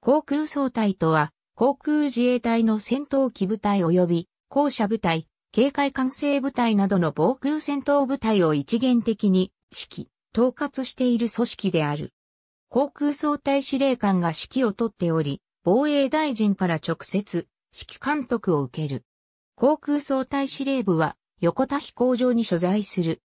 航空総隊とは、航空自衛隊の戦闘機部隊及び、校舎部隊、警戒管制部隊などの防空戦闘部隊を一元的に指揮、統括している組織である。航空総隊司令官が指揮をとっており、防衛大臣から直接、指揮監督を受ける。航空総隊司令部は、横田飛行場に所在する。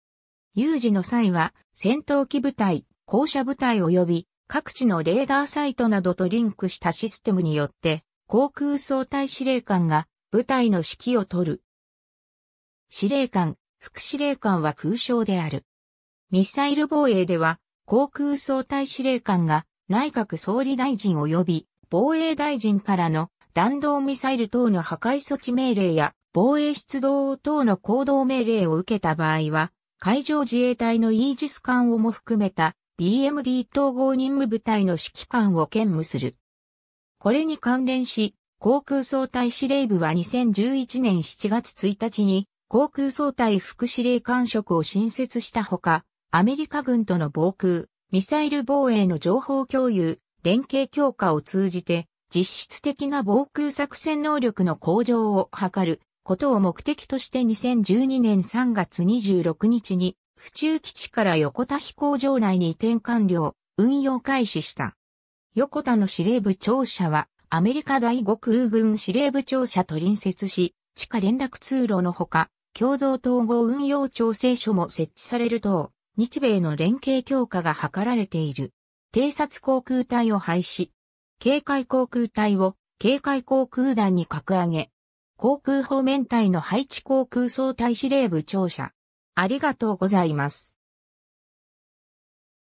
有事の際は、戦闘機部隊、校舎部隊及び各地のレーダーサイトなどとリンクしたシステムによって、航空総隊司令官が部隊の指揮を取る。司令官、副司令官は空将である。ミサイル防衛では、航空総隊司令官が内閣総理大臣及び防衛大臣からの弾道ミサイル等の破壊措置命令や防衛出動等の行動命令を受けた場合は、海上自衛隊のイージス艦をも含めた BMD 統合任務部隊の指揮官を兼務する。これに関連し、航空総隊司令部は2011年7月1日に航空総隊副司令官職を新設したほか、アメリカ軍との防空、ミサイル防衛の情報共有、連携強化を通じて、実質的な防空作戦能力の向上を図ることを目的として2012年3月26日に府中基地から横田飛行場内に移転完了、運用開始した。横田の司令部庁舎は、アメリカ第5空軍司令部庁舎と隣接し、地下連絡通路のほか、共同統合運用調整所も設置される等、日米の連携強化が図られている。偵察航空隊を廃止。警戒航空隊を警戒航空団に格上げ。航空方面隊の配置航空総隊司令部庁舎。ありがとうございます。